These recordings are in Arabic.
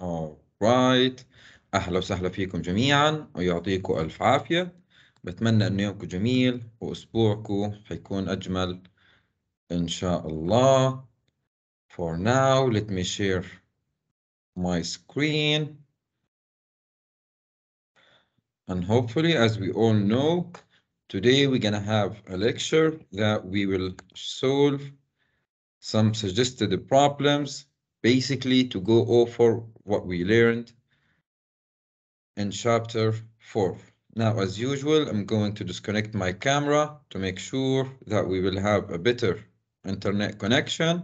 alright أهلا وسهلا فيكم جميعا ويعطيكم ألف عافية بتمنى أن يومكم جميل وأسبوعكم حيكون أجمل إن شاء الله For now let me share my screen and hopefully as we all know today we're gonna have a lecture that we will solve some suggested problems basically to go over what we learned in chapter 4. Now, as usual, I'm going to disconnect my camera to make sure that we will have a better internet connection.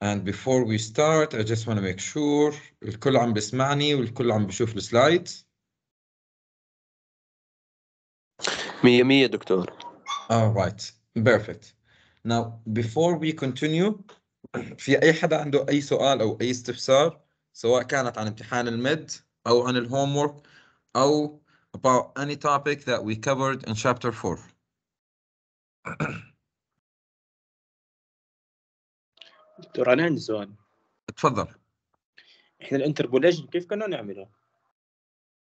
And before we start, I just want to make sure الكل عم بسمعني والكل عم بشوف السلايدز. مية مية دكتور. All right, perfect. Now, before we continue, في اي حدا عنده اي سؤال او اي استفسار سواء كانت عن امتحان المد او عن الهوم وورك او about any topic that we covered in chapter 4 دكتور انا عندي سؤال تفضل احنا الانتربوليشن كيف كنا نعمله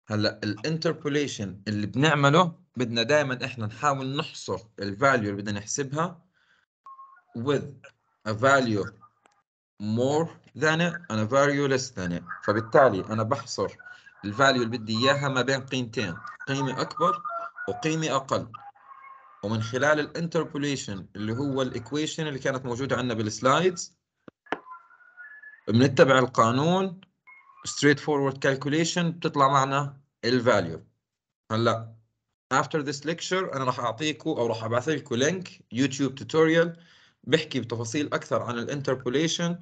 هلا الانتربوليشن اللي بنعمله بدنا دائما احنا نحاول نحصر الفاليو اللي بدنا نحسبها with a value more than it and a value less than it فبالتالي أنا بحصر value اللي بدي إياها ما بين قيمتين قيمة أكبر وقيمة أقل ومن خلال interpolation اللي هو equation اللي كانت موجودة عندنا بالسلايدز بنتبع القانون straight forward calculation بتطلع معنا value. هلا after this lecture انا راح اعطيكم او راح ابعث لكم لينك يوتيوب توتوريال بحكي بتفاصيل اكثر عن الانتربوليشن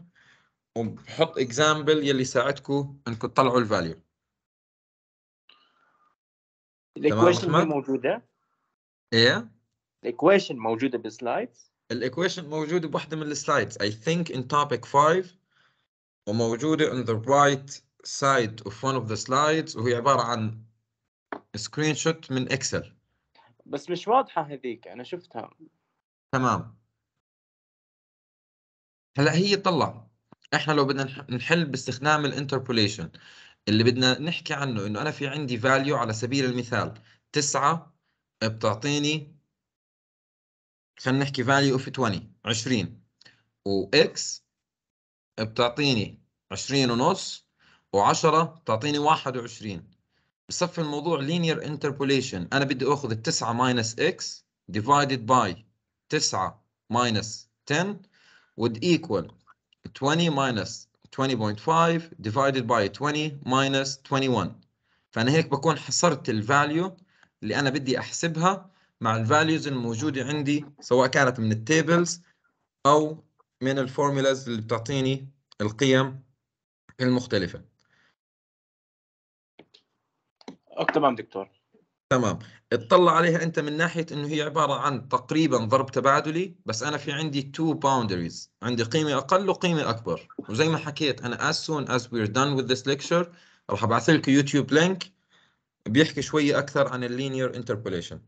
وبحط اكزامبل يلي ساعدكم انكم تطلعوا الفاليو الايكويشن موجوده ايه الايكويشن موجوده بالسلايدز الايكويشن موجوده بوحده من السلايدز اي ثينك ان توبيك 5 وموجوده on the right side of one of the slides وهي عباره عن سكرين شوت من اكسل بس مش واضحه هذيك انا شفتها تمام هلا هي طلع احنا لو بدنا نحل باستخدام الانتربوليشن اللي بدنا نحكي عنه انه انا في عندي فاليو على سبيل المثال 9 بتعطيني خلينا نحكي فاليو اوف 20 20 واكس بتعطيني 20 ونص و10 بتعطيني 21 بصف الموضوع لينير انتربوليشن انا بدي اخذ التسعة ماينس اكس divided by 9 ماينس 10 would equal 20 minus 20.5 divided by 20 minus 21 فأنا هيك بكون حصرت الفاليو اللي أنا بدي أحسبها مع الفاليوز الموجودة عندي سواء كانت من tables أو من الفورمولاز اللي بتعطيني القيم المختلفة. تمام دكتور تمام اطلع عليها انت من ناحيه انه هي عباره عن تقريبا ضرب تبادلي بس انا في عندي تو باوندريز عندي قيمه اقل وقيمه اكبر وزي ما حكيت انا as soon as we're done with this lecture راح ابعث لك يوتيوب لينك بيحكي شويه اكثر عن اللينير انتربوليشن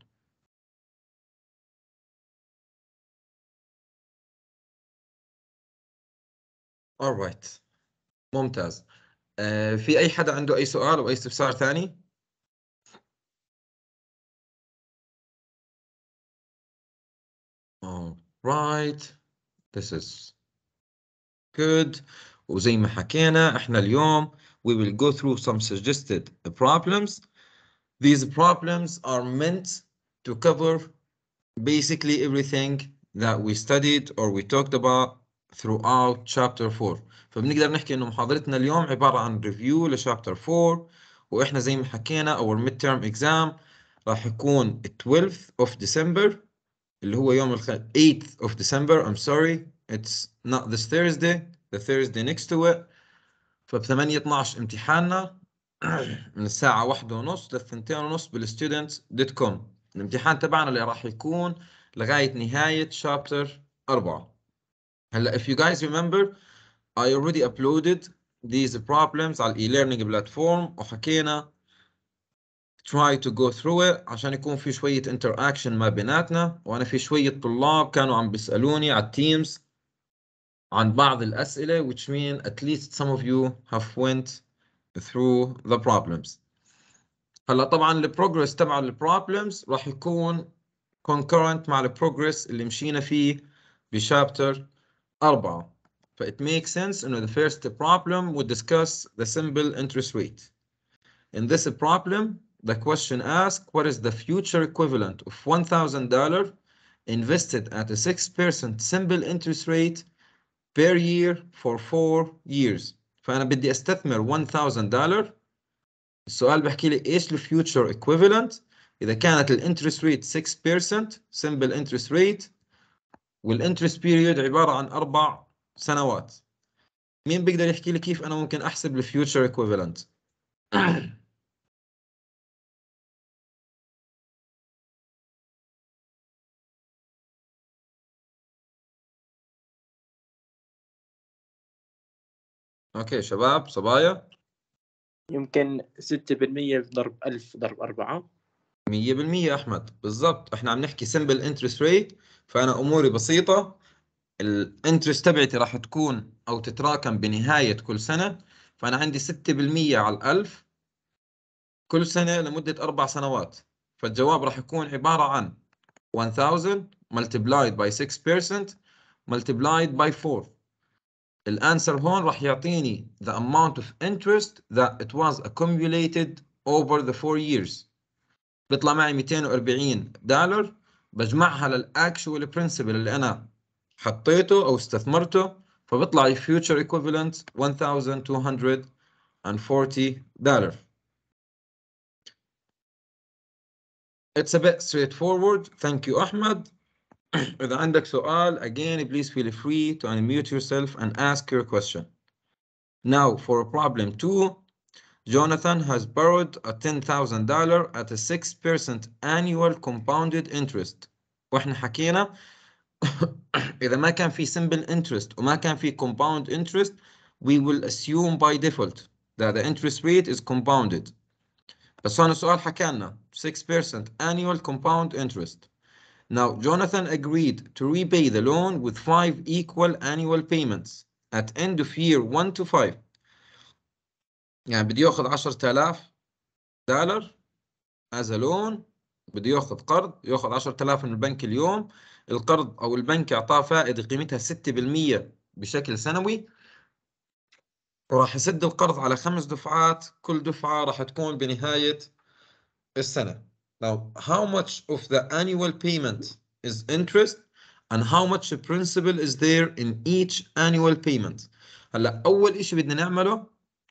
alright ممتاز آه في اي حدا عنده اي سؤال او اي استفسار ثاني All right. This is good. وزي ما حكينا احنا اليوم we will go through some suggested problems. These problems are meant to cover basically everything that we studied or we talked about throughout chapter 4 فبنقدر نحكي انه محاضرتنا اليوم عبارة عن review لشابتر 4 واحنا زي ما حكينا our midterm exam راح يكون 12th of December اللي هو يوم الخميس 8th of December I'm sorry it's not this Thursday the Thursday next to it فب 8 12 امتحاننا من الساعة 1:30 ونص للثنتين ونص بالستودنتس دوت كوم الامتحان تبعنا اللي راح يكون لغاية نهاية شابتر 4 هلا if you guys remember I already uploaded these problems على الاي learning platform وحكينا try to go through it عشان يكون في شوية interaction ما بيناتنا وأنا في شوية طلاب كانوا عم بيسألوني على teams عن بعض الأسئلة which mean at least some of you have went through the problems هلا طبعا البروجرس تبع البروبلمز راح يكون concurrent مع البروجرس اللي مشينا فيه بشابتر أربعة. ف it makes sense انه the first problem would discuss the simple interest rate in this problem The question asks, what is the future equivalent of $1,000 invested at a 6% simple interest rate per year for 4 years فأنا بدي أستثمر $1,000 السؤال بحكي لي إيش الـ future equivalent إذا كانت الـ interest rate 6% simple interest rate والـ interest period عبارة عن أربع سنوات مين بيقدر يحكي لي كيف أنا ممكن أحسب الـ future equivalent اوكي شباب صبايا يمكن 6% ضرب 1000 ضرب 4 100% احمد بالضبط احنا عم نحكي سمبل انترست ريت فانا اموري بسيطه الانترست تبعتي راح تكون او تتراكم بنهايه كل سنه فانا عندي 6% على ال1000 كل سنه لمده اربع سنوات فالجواب راح يكون عباره عن 1000 multiplied by 6% multiplied by 4 الانسر هون راح يعطيني the amount of interest that it was accumulated over the four years بيطلع معي 240 دولار بجمعها للاكشوال برنسبل اللي انا حطيته او استثمرته فبيطلع لي future equivalent 1240 دولار It's a bit straightforward. Thank you, Ahmed. إذا عندك سؤال, again, please feel free to unmute yourself and ask your question. Now, for problem two, Jonathan has borrowed a $10,000 at a 6% annual compounded interest. واحنا حكينا إذا ما كان في simple interest وما كان في compound interest, we will assume by default that the interest rate is compounded. بس هون السؤال حكى 6% annual compound interest. Now, Jonathan agreed to repay the loan with five equal annual payments at end of year one to five. يعني بدي ياخذ 10000 دولار as a loan بدي ياخذ قرض ياخذ 10000 من البنك اليوم القرض او البنك اعطاه فائده قيمتها 6% بشكل سنوي وراح يسد القرض على خمس دفعات كل دفعه راح تكون بنهايه السنه Now, how much of the annual payment is interest and how much the principal is there in each annual payment هلا اول اشي بدنا نعمله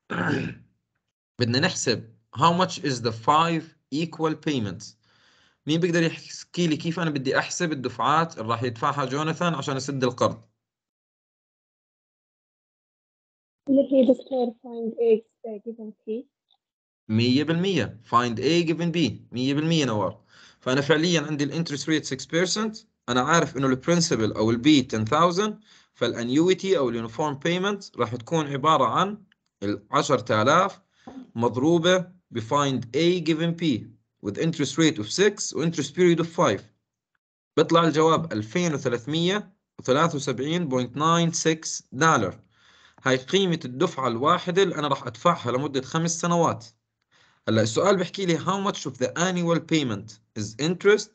بدنا نحسب how much is the five equal payments مين بيقدر يحكي لي كيف انا بدي احسب الدفعات اللي راح يدفعها جوناثان عشان اسد القرض اللي هي دكتور find x given c 100% find A given B 100% نوار فأنا فعليا عندي الانترست ريت 6% أنا عارف إنه البرنسبل أو البي 10000 فالانيويتي أو اليونيفورم بيمنت راح تكون عبارة عن ال 10000 مضروبة ب find A given P with interest rate of 6 و interest period of 5 بيطلع الجواب 2373.96 دولار هاي قيمة الدفعة الواحدة اللي أنا راح أدفعها لمدة خمس سنوات هلا السؤال بيحكي لي how much of the annual payment is interest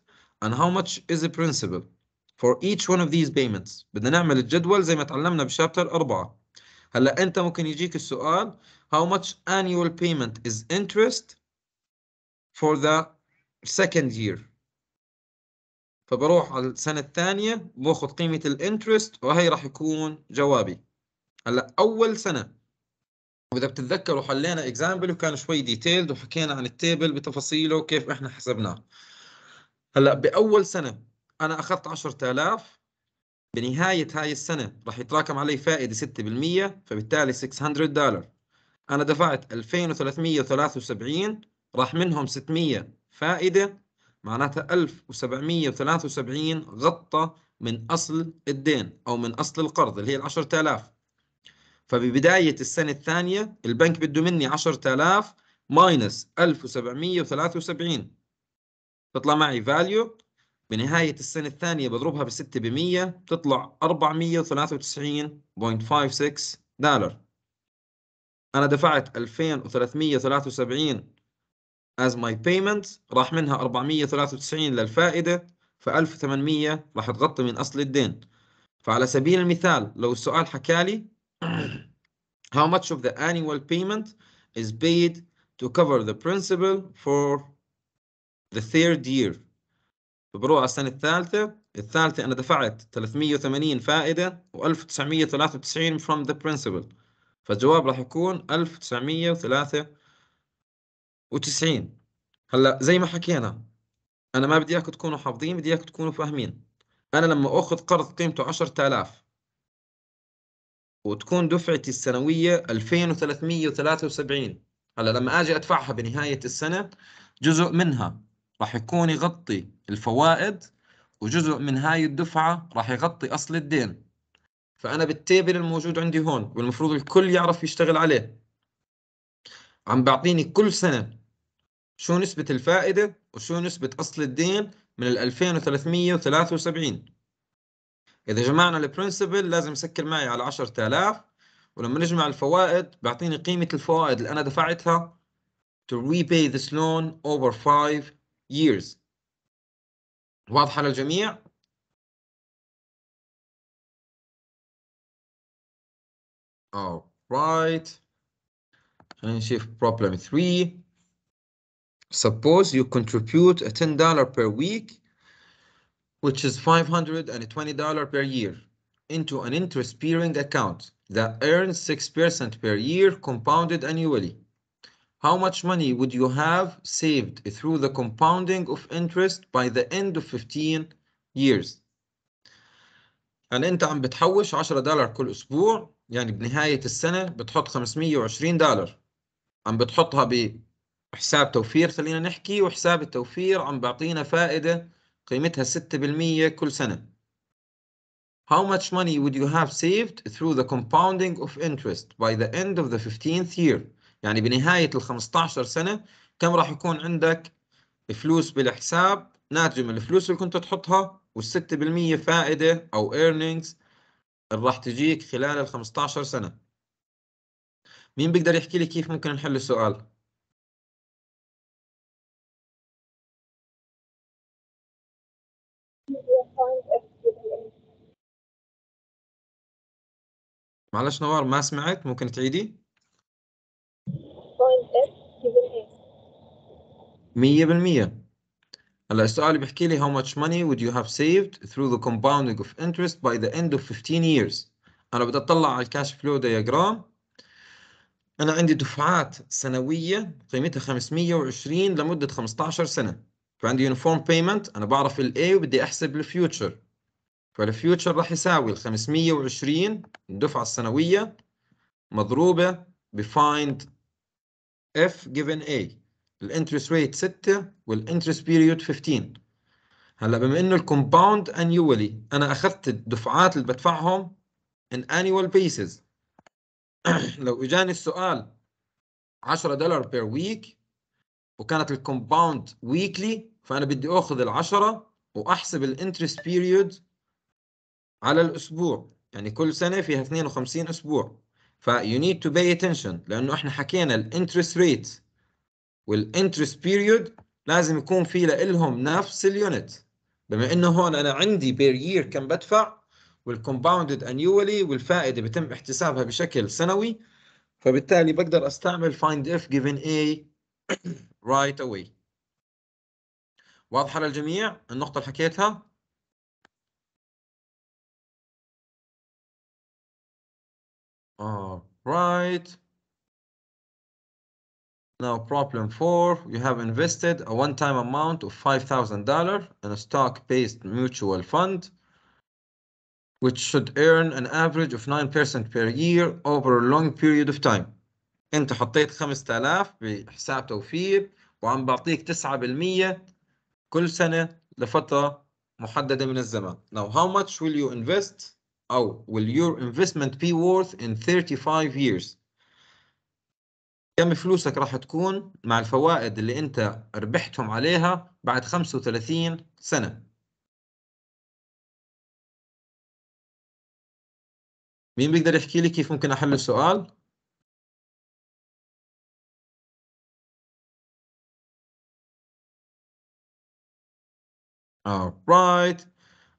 and how much is principal for each one of these payments بدنا نعمل الجدول زي ما تعلمنا بشابتر 4 هلا انت ممكن يجيك السؤال how much annual payment is interest for the second year فبروح على السنة الثانية باخذ قيمة الانترست وهي راح يكون جوابي هلا أول سنة واذا بتتذكروا حلينا اكزامبل وكان شوي ديتيلد وحكينا عن التيبل بتفاصيله وكيف احنا حسبناه هلا باول سنه انا اخذت 10000 بنهايه هاي السنه راح يتراكم علي فائده 6% فبالتالي 600 دولار انا دفعت 2373 راح منهم 600 فائده معناتها 1773 غطى من اصل الدين او من اصل القرض اللي هي ال 10000 فببداية السنة الثانية البنك بده مني 10000 ماينس 1773 تطلع معي فاليو بنهاية السنة الثانية بضربها ب 6% بتطلع 493.56 دولار أنا دفعت 2373 as my payment راح منها 493 للفائدة ف 1800 راح تغطي من أصل الدين فعلى سبيل المثال لو السؤال حكالي how much of the annual payment is paid to cover the principal for the third year بروح على السنة الثالثة الثالثة أنا دفعت 380 فائدة و1993 from the principal فالجواب راح يكون 1993 هلا زي ما حكينا أنا ما بدي إياكم تكونوا حافظين بدي إياكم تكونوا فاهمين أنا لما أخذ قرض قيمته 10000 وتكون دفعتي السنوية 2373 هلا لما أجي أدفعها بنهاية السنة جزء منها راح يكون يغطي الفوائد وجزء من هاي الدفعة راح يغطي أصل الدين فأنا بالتيبل الموجود عندي هون والمفروض الكل يعرف يشتغل عليه عم بعطيني كل سنة شو نسبة الفائدة وشو نسبة أصل الدين من ال 2373 إذا جمعنا البرنسبل لازم يسكر معي على 10000 ولما نجمع الفوائد بيعطيني قيمة الفوائد اللي أنا دفعتها to repay this loan over 5 years واضحة للجميع؟ Alright خلينا نشوف problem 3 Suppose you contribute a $10 per week which is $520 per year, into an interest-bearing account that earns 6% per year compounded annually. How much money would you have saved through the compounding of interest by the end of 15 years? يعني أنت عم بتحوش 10 دولار كل أسبوع يعني بنهاية السنة بتحط 520 دولار عم بتحطها بحساب توفير خلينا نحكي وحساب التوفير عم بعطينا فائدة قيمتها 6% كل سنة. How much money would you have saved through the compounding of interest by the end of the 15th year؟ يعني بنهاية ال 15 سنة كم راح يكون عندك فلوس بالحساب ناتجة من الفلوس اللي كنت تحطها وال 6% فائدة أو earnings اللي راح تجيك خلال ال 15 سنة. مين بيقدر يحكي لي كيف ممكن نحل السؤال؟ معلش نوار ما سمعت ممكن تعيدي مية بالمية هلا السؤال بيحكي لي how much money would you have saved through the compounding of interest by the end of 15 years انا بدي اطلع على الكاش فلو دياجرام انا عندي دفعات سنويه قيمتها 520 لمده 15 سنه فعندي uniform payment انا بعرف الـ A وبدي احسب الـ future فالفيوتشر راح يساوي ال 520 الدفعة السنوية مضروبة بفايند اف جيفن اي الانترست ريت 6 والانترست بيريود 15 هلا بما انه الكومباوند انيولي انا اخذت الدفعات اللي بدفعهم ان انيوال بيسز لو اجاني السؤال 10 دولار بير ويك وكانت الكومباوند ويكلي فانا بدي اخذ ال 10 واحسب الانترست بيريود على الأسبوع يعني كل سنة فيها 52 أسبوع ف you need to pay attention لأنه إحنا حكينا الانترست ريت والانترست بيريود لازم يكون في لهم نفس اليونت بما إنه هون أنا عندي بير يير كم بدفع والكومباوندد انيولي والفائده بتم احتسابها بشكل سنوي فبالتالي بقدر استعمل find if given a right away واضحه للجميع النقطه اللي حكيتها All right. Now problem four, you have invested a one-time amount of $5,000 in a stock-based mutual fund, which should earn an average of 9% per year over a long period of time. انت حطيت 5000 بحساب توفير وعم بعطيك 9% كل سنة لفترة محددة من الزمن. Now how much will you invest أو will your investment be worth in 35 years كم فلوسك راح تكون مع الفوائد اللي أنت ربحتهم عليها بعد 35 سنة مين بيقدر يحكي لي كيف ممكن أحل السؤال؟ Alright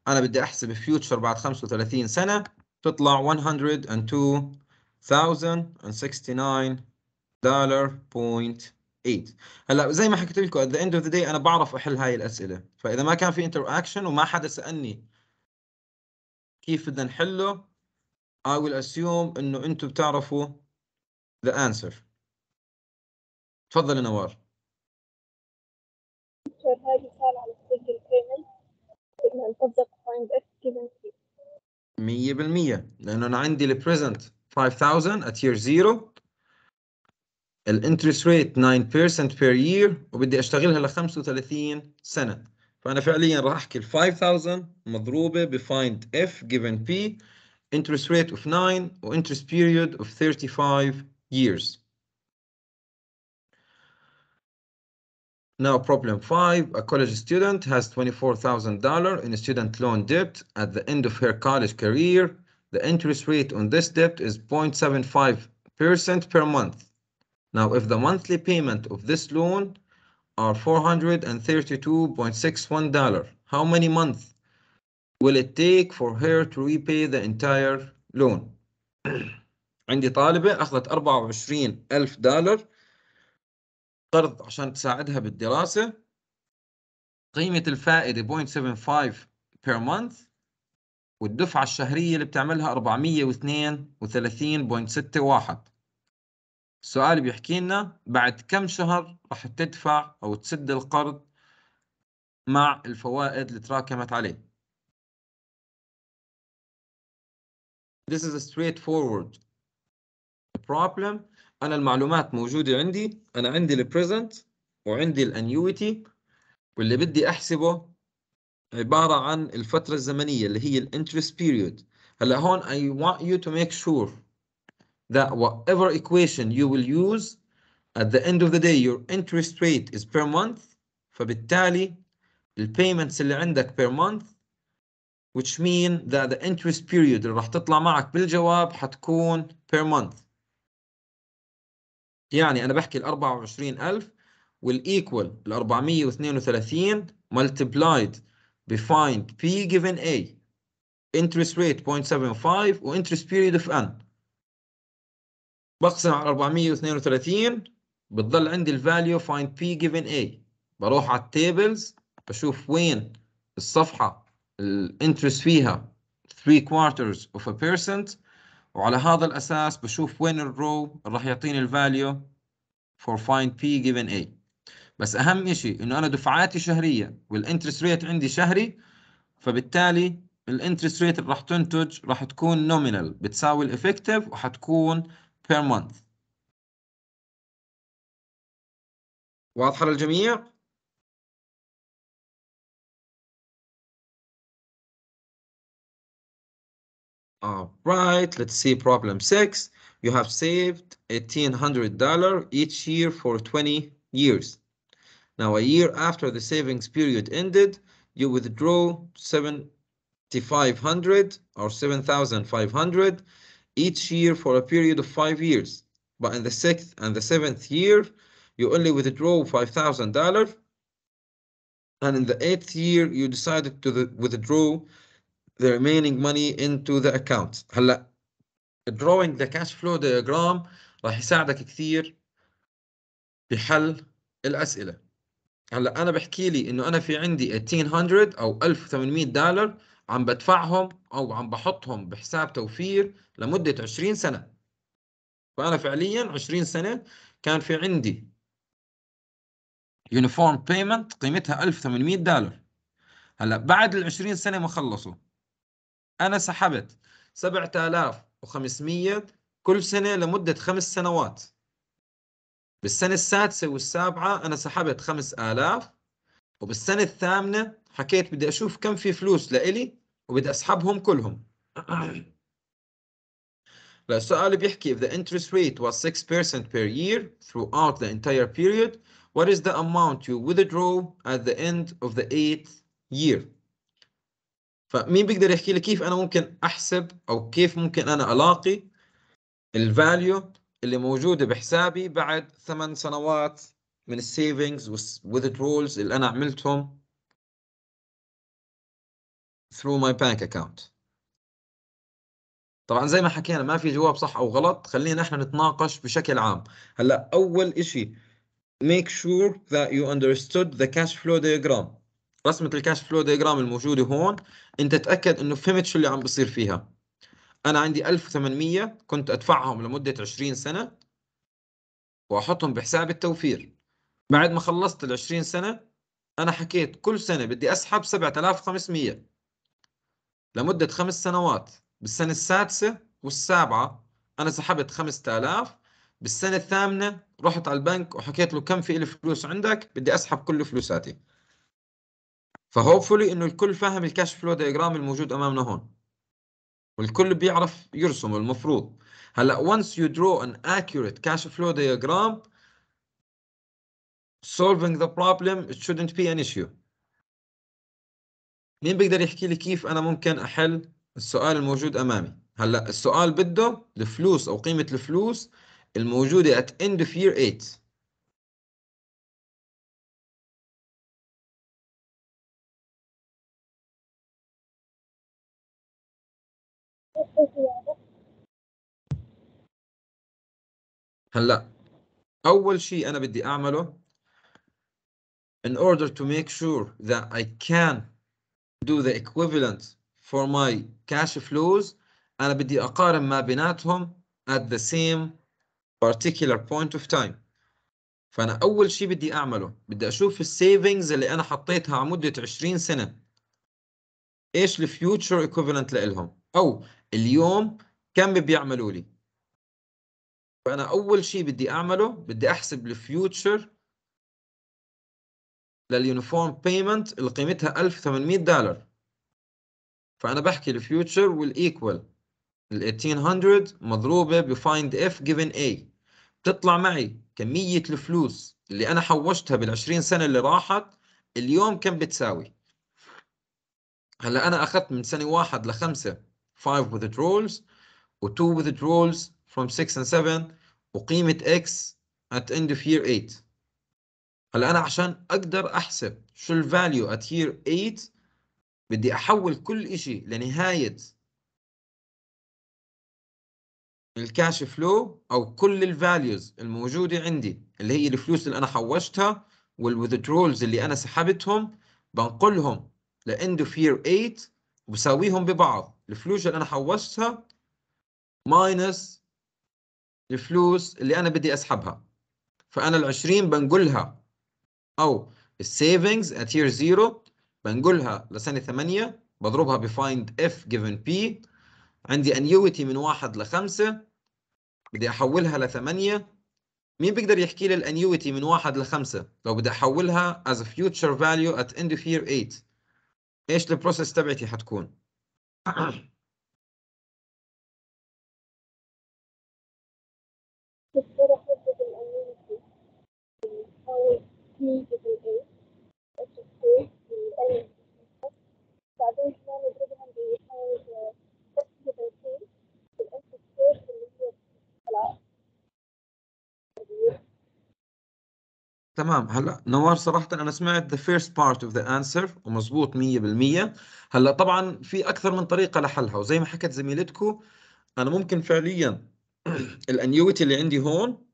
انا بدي احسب فيوتشر بعد 35 سنه تطلع 102,069 دولار بوينت 8 هلا زي ما حكيت لكم at the end of the day انا بعرف احل هاي الاسئله فاذا ما كان في انتر اكشن وما حدا سالني كيف بدنا نحله I will assume انه انتم بتعرفوا the answer تفضل نوار هذه على السجل نطبق مية بالمية لأنه أنا عندي البريزنت 5000 at year zero الانترست ريت 9% per year وبدي أشتغلها ل 35 سنة فأنا فعليا راح أحكي ال 5000 مضروبة ب find F given P interest rate of 9 و interest period of 35 years Now problem five, a college student has $24,000 in student loan debt at the end of her college career. The interest rate on this debt is 0.75% per month. Now, if the monthly payment of this loan are $432.61, how many months will it take for her to repay the entire loan? عندي طالبة أخذت 24 ألف قرض عشان تساعدها بالدراسة قيمة الفائدة 0.75 per month والدفعة الشهرية اللي بتعملها 432.61 السؤال بيحكي لنا بعد كم شهر رح تدفع أو تسد القرض مع الفوائد اللي تراكمت عليه This is a straightforward problem انا المعلومات موجوده عندي انا عندي البريزنت وعندي الانيوتي واللي بدي احسبه عباره عن الفتره الزمنيه اللي هي الانترست بيريود هلا هون I want you to make sure that whatever equation you will use at the end of the day your interest rate is per month فبالتالي البيمنتس اللي عندك per month which mean that the interest period اللي راح تطلع معك بالجواب حتكون per month يعني أنا بحكي ال 24000 والإيكوال ال 432 multiplied ب find P given A interest rate 0.75 و interest period of N بقسم على 432 بتضل عندي الفاليو find P given A بروح على التيبلز بشوف وين الصفحة الانترست فيها 3 quarters of a percent وعلى هذا الاساس بشوف وين الرو راح يعطيني الفاليو for find p given a بس اهم شيء انه انا دفعاتي شهريه والانترست ريت عندي شهري فبالتالي الانترست ريت اللي راح تنتج راح تكون نومينال بتساوي الافكتيف وحتكون بير مانث واضحه للجميع All right, let's see problem six. You have saved $1,800 each year for 20 years. Now, a year after the savings period ended, you withdraw 7,500 or 7,500 each year for a period of five years. But in the sixth and the seventh year, you only withdraw $5,000. And in the eighth year, you decided to withdraw the remaining money into the account هلا drawing the cash flow diagram راح يساعدك كثير بحل الاسئله هلا انا بحكي لي انه انا في عندي 1800 او 1800 دولار عم بدفعهم او عم بحطهم بحساب توفير لمده 20 سنه فانا فعليا 20 سنه كان في عندي يونيفورم بيمنت قيمتها 1800 دولار هلا بعد ال 20 سنه ما خلصوا أنا سحبت 7500 كل سنة لمدة خمس سنوات بالسنة السادسة والسابعة أنا سحبت 5000 وبالسنة الثامنة حكيت بدي أشوف كم في فلوس لإلي وبدي أسحبهم كلهم السؤال بيحكي if the interest rate was 6% per year throughout the entire period what is the amount you withdraw at the end of the 8th year فمين بيقدر يحكي لي كيف انا ممكن احسب او كيف ممكن انا الاقي الفاليو اللي موجوده بحسابي بعد ثمان سنوات من السيفنجز والويذرولز اللي انا عملتهم through my bank account طبعا زي ما حكينا ما في جواب صح او غلط خلينا احنا نتناقش بشكل عام هلا اول شيء make sure that you understood the cash flow diagram رسمه الكاش فلو ديجرام الموجوده هون انت تاكد انه فهمت شو اللي عم بصير فيها انا عندي 1800 كنت ادفعهم لمده 20 سنه واحطهم بحساب التوفير بعد ما خلصت ال 20 سنه انا حكيت كل سنه بدي اسحب 7500 لمده خمس سنوات بالسنه السادسه والسابعه انا سحبت 5000 بالسنه الثامنه رحت على البنك وحكيت له كم في الفلوس عندك بدي اسحب كل فلوساتي فهوبفولي انه الكل فاهم الكاش فلو دياجرام الموجود امامنا هون والكل بيعرف يرسم المفروض هلا once you draw an accurate cash flow diagram solving the problem it shouldn't be an issue مين بيقدر يحكي لي كيف انا ممكن احل السؤال الموجود امامي هلا السؤال بده الفلوس او قيمه الفلوس الموجوده at end of year 8 هلا اول شيء انا بدي اعمله in order to make sure that I can do the equivalent for my cash flows أنا بدي أقارن ما بيناتهم at the same particular point of time فأنا أول شيء بدي أعمله بدي أشوف السيفنجز اللي أنا حطيتها على مدة 20 سنة إيش الفيوتشر equivalent لإلهم أو اليوم كم بيعملوا لي فانا اول شيء بدي اعمله بدي احسب الفيوتشر لليونيفورم بيمنت اللي قيمتها 1800 دولار فانا بحكي الفيوتشر والايكوال ال 1800 مضروبه بفايند اف جيفن اي بتطلع معي كميه الفلوس اللي انا حوشتها بال 20 سنه اللي راحت اليوم كم بتساوي هلا انا اخذت من سنه واحد لخمسه 5 withdrawals و2 withdrawals from 6 and 7 وقيمة x at end of year 8 هلا أنا عشان أقدر أحسب شو value at year 8 بدي أحول كل إشي لنهاية الكاش فلو أو كل values الموجودة عندي اللي هي الفلوس اللي أنا حوشتها withdrawals اللي أنا سحبتهم بنقلهم end of year 8 وبساويهم ببعض الفلوس اللي أنا حوشتها minus الفلوس اللي انا بدي اسحبها فانا ال 20 بنقلها او السيفنجز ات يير زيرو بنقلها لسنه 8 بضربها بفايند اف جيفن بي عندي انيوتي من 1 ل 5 بدي احولها ل 8 مين بيقدر يحكي لي الانيوتي من 1 ل 5 لو بدي احولها as a future value at end of year 8 ايش البروسيس تبعتي حتكون تمام هلا نوار صراحة أنا سمعت the first part of the answer ومزبوط 100% هلا طبعا في أكثر من طريقة لحلها وزي ما حكت زميلتكم أنا ممكن فعليا الأنيوتي اللي عندي هون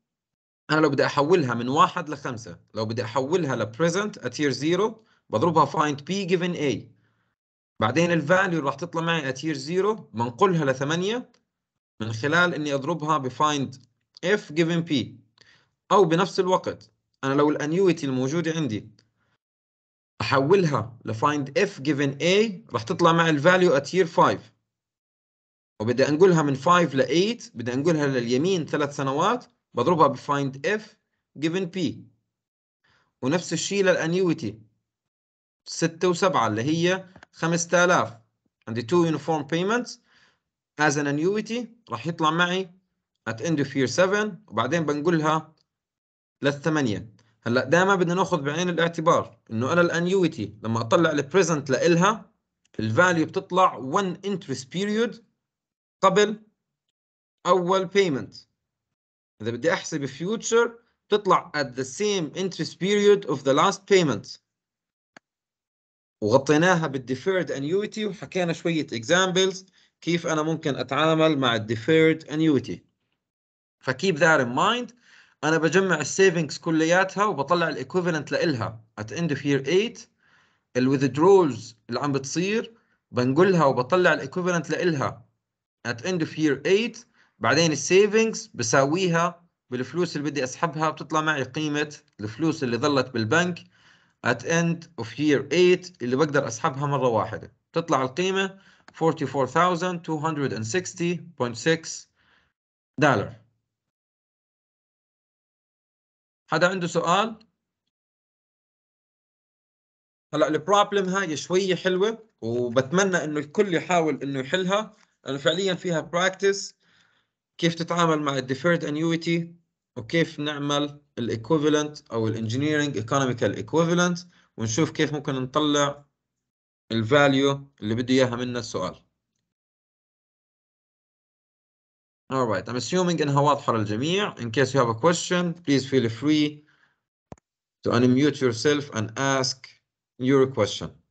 انا لو بدي احولها من واحد لخمسه لو بدي احولها لبريزنت اتير زيرو بضربها فايند بي جيفن اي بعدين الفاليو اللي راح تطلع معي اتير زيرو بنقلها لثمانيه من خلال اني اضربها بفايند اف جيفن بي او بنفس الوقت انا لو الانيوتي الموجوده عندي احولها لفايند اف جيفن اي راح تطلع معي الفاليو اتير 5 وبدي انقلها من 5 ل 8 بدي انقلها لليمين ثلاث سنوات بضربها بفايند اف جيفن بي ونفس الشيء للانيوتي 6 و7 اللي هي 5000 عندي تو يونيفورم بيمنتس از ان انيوتي راح يطلع معي at end of year 7 وبعدين بنقلها 8 هلا دائما بدنا ناخذ بعين الاعتبار انه انا الانيوتي لما اطلع البريزنت لها الفاليو بتطلع 1 interest period قبل اول payment اذا بدي احسب future بتطلع at the same interest period of the last payment وغطيناها deferred annuity وحكينا شويه examples كيف انا ممكن اتعامل مع annuity انيوتي keep that in mind انا بجمع savings كلياتها وبطلع equivalent لإلها at end of year 8 withdrawals اللي عم بتصير بنقلها وبطلع equivalent لإلها at end of year 8 بعدين السيفنجز بساويها بالفلوس اللي بدي اسحبها بتطلع معي قيمه الفلوس اللي ظلت بالبنك at end of year 8 اللي بقدر اسحبها مره واحده بتطلع القيمه 44260.6 دولار حدا عنده سؤال هلا البروبلم هاي شويه حلوه وبتمنى انه الكل يحاول انه يحلها لانه فعليا فيها براكتس كيف تتعامل مع الديفيرد انيوتي وكيف نعمل الايكوفالنت او الانجينيرنج ايكونوميكال ايكوفالنت ونشوف كيف ممكن نطلع الفاليو اللي بده اياها منا السؤال Alright, I'm assuming انها واضحة للجميع. In case you have a question, please feel free to unmute yourself and ask your question.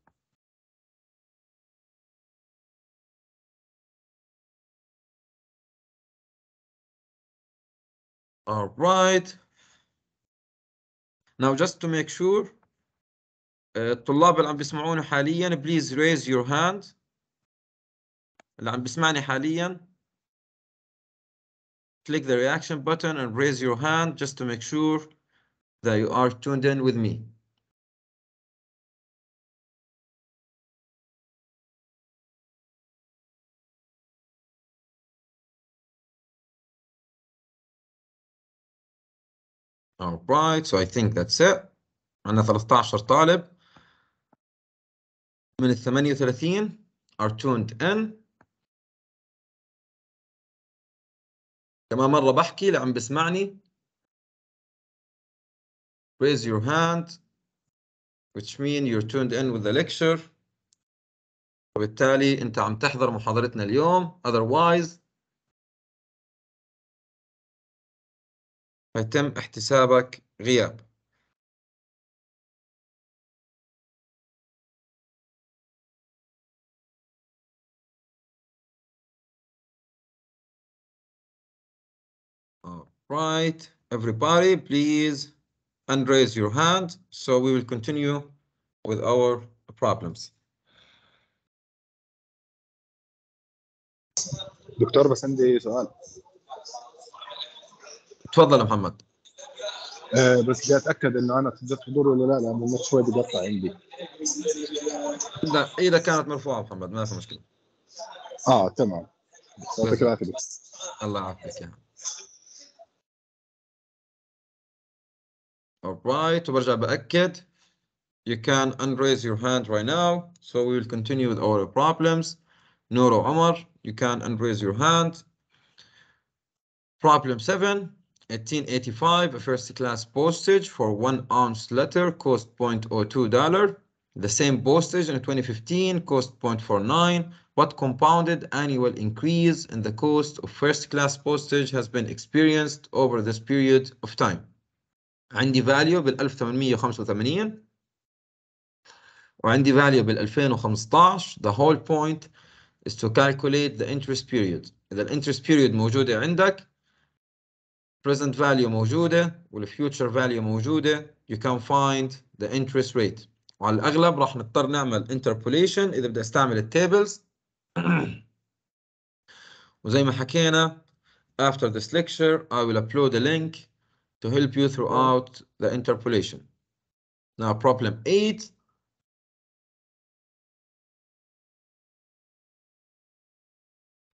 All right. Now just to make sure الطلاب uh, اللي عم بيسمعونا حاليا please raise your hand اللي عم بيسمعني حاليا click the reaction button and raise your hand just to make sure that you are tuned in with me Alright, so I think that's it. عندنا 13 طالب من ال 38 are tuned in. كمان مرة بحكي اللي عم بسمعني. Raise your hand which means you're tuned in with the lecture. وبالتالي أنت عم تحضر محاضرتنا اليوم. Otherwise فتم احتسابك غياب All right, everybody, please unraise your hand. So we will continue with our problems. دكتور بس عندي سؤال تفضل يا محمد أه بس بدي اتاكد انه انا سجلت حضور ولا لا لانه النت شوي بقطع عندي لا اذا كانت مرفوعه محمد ما في مشكله اه تمام يعطيك العافيه الله يعافيك يا Alright, وبرجع بأكد you can unraise your hand right now so we will continue with our problems Nuro Omar, you can unraise your hand problem 7 1885, a first class postage for one ounce letter cost $0.02. The same postage in 2015 cost 0.49. What compounded annual increase in the cost of first class postage has been experienced over this period of time. عندي value بال 1885 وعندي value بال 2015 the whole point is to calculate the interest period. إذا الانترست period موجودة عندك present value موجودة future value موجودة you can find the interest rate وعلى الأغلب راح نضطر نعمل interpolation إذا بدي أستعمل التابلز وزي ما حكينا after this lecture I will upload a link to help you throughout the interpolation now problem 8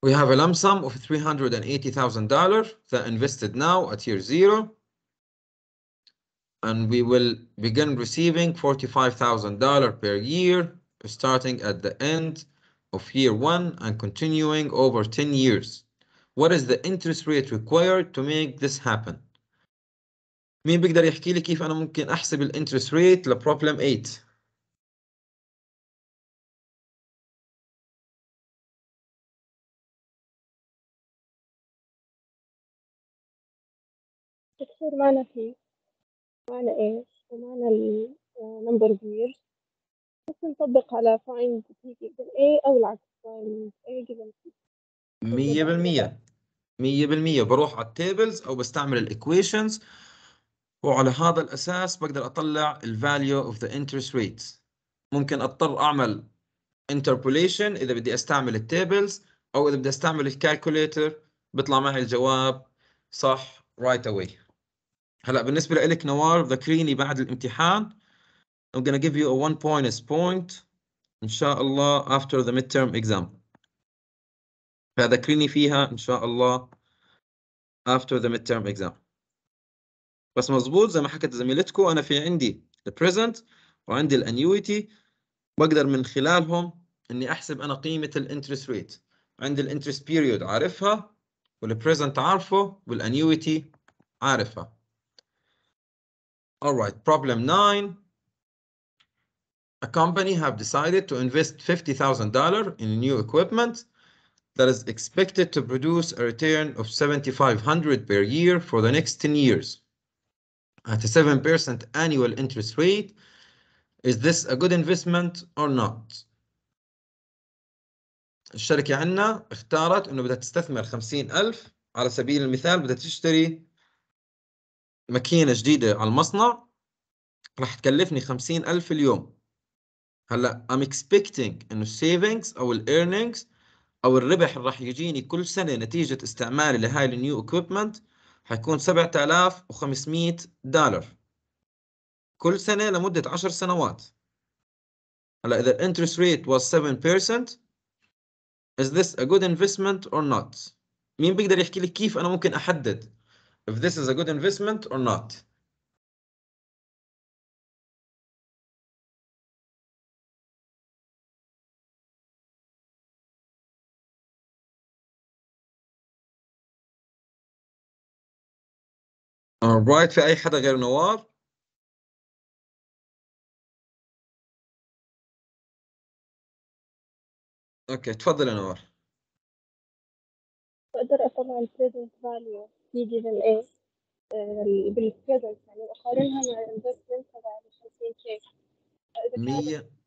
We have a lump sum of $380,000 that invested now at year zero. And we will begin receiving $45,000 per year, starting at the end of year one and continuing over 10 years. What is the interest rate required to make this happen? مين بيقدر يحكي لي كيف أنا ممكن أحسب الانترست ريت 8؟ الشهور معنى فيه معنى إيش ومعنى النمبر of آه، years بس نطبق على find p given a أو العكس find a given مية بالمية مية بالمية بروح على التيبلز أو بستعمل الإيكويشنز وعلى هذا الأساس بقدر أطلع value of the interest rate ممكن أضطر أعمل interpolation إذا بدي أستعمل tables أو إذا بدي أستعمل الكالكوليتر بيطلع معي الجواب صح right away هلا بالنسبه لك نوار ذكريني بعد الامتحان I'm gonna give you a one point point ان شاء الله after the midterm exam فذكريني فيها ان شاء الله after the midterm exam بس مزبوط زي ما حكت زميلتكم انا في عندي the present وعندي ال annuity بقدر من خلالهم اني احسب انا قيمه ال interest rate عندي interest period عارفها وال present عارفه وال annuity عارفها All right, problem nine. A company have decided to invest $50,000 in new equipment that is expected to produce a return of 7,500 per year for the next 10 years. At a 7% annual interest rate, is this a good investment or not? الشركة عنا اختارت انه بدها تستثمر 50,000 على سبيل المثال بدها تشتري ماكينه جديده على المصنع راح تكلفني 50000 اليوم هلا I'm expecting انه السيفنجز او الايرنينجز او الربح اللي راح يجيني كل سنه نتيجه استعمالي لهاي النيو اكويبمنت حيكون 7500 دولار كل سنه لمده 10 سنوات هلا اذا الانترست ريت was 7% is this a good investment or not مين بيقدر يحكي لي كيف انا ممكن احدد if this is a good investment or not. alright في أي حدا غير نوار؟ اوكي تفضل يا نوار. أقدر أطلع البريزنت فاليو تيجي للايه آه، بالبريزنت يعني اقارنها مع الانفستمنت تبع ال 50 كي 100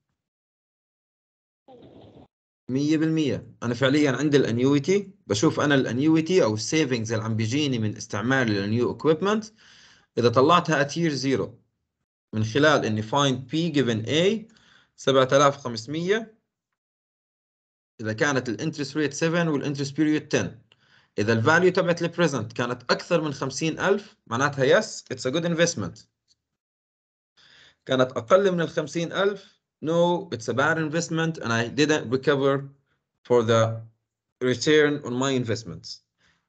مية بالمية أنا فعليا عندي الأنيويتي بشوف أنا الأنيويتي أو السيفنجز اللي عم بيجيني من استعمال النيو اكويبمنت إذا طلعتها at year zero من خلال إني find P given A 7500 إذا كانت الانترست ريت 7 والانترست بيريود 10 اذا الفاليو تبعت البريزنت كانت اكثر من 50000 معناتها يس اتس ا جود انفستمنت كانت اقل من ال 50000 no it's a bad investment and I didn't recover for the return on my investments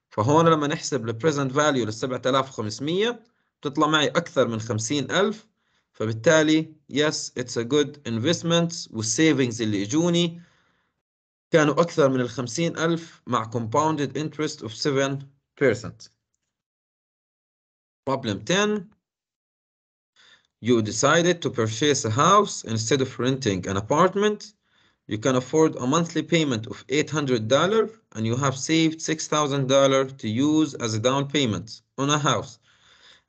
فهون لما نحسب ال present value لل 7500 بتطلع معي أكثر من 50000 فبالتالي يس it's a good investment والسيفنجز اللي اجوني كانوا أكثر من الخمسين ألف مع compounded interest of 7%. Problem 10 You decided to purchase a house instead of renting an apartment. You can afford a monthly payment of $800 and you have saved $6,000 to use as a down payment on a house.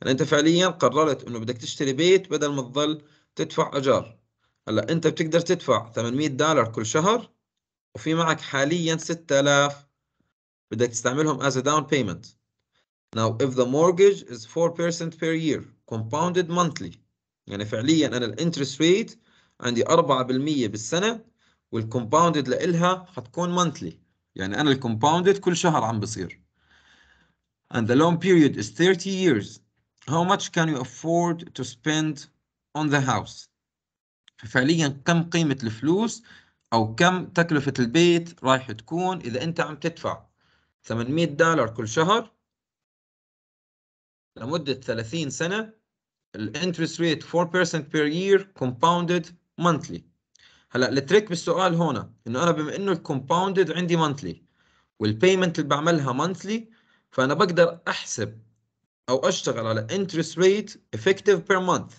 يعني انت فعليا قررت انه بدك تشتري بيت بدل ما تضل تدفع اجار. هلا انت بتقدر تدفع 800 دولار كل شهر وفي معك حاليا 6000 بدك تستعملهم as a down payment now if the mortgage is 4% per year compounded monthly يعني فعليا انا الانترست ريت عندي 4% بالسنه والكومباوندد لإلها حتكون monthly يعني انا الكومباوندد كل شهر عم بصير and the loan period is 30 years how much can you afford to spend on the house فعليا كم قيمة الفلوس او كم تكلفه البيت رايح تكون اذا انت عم تدفع 800 دولار كل شهر لمده 30 سنه الانترست ريت 4% بير يير كومباوندد monthly هلا التريك بالسؤال هون انه انا بما انه الكومباوندد عندي مانثلي والبيمنت اللي بعملها مانثلي فانا بقدر احسب او اشتغل على interest rate effective per month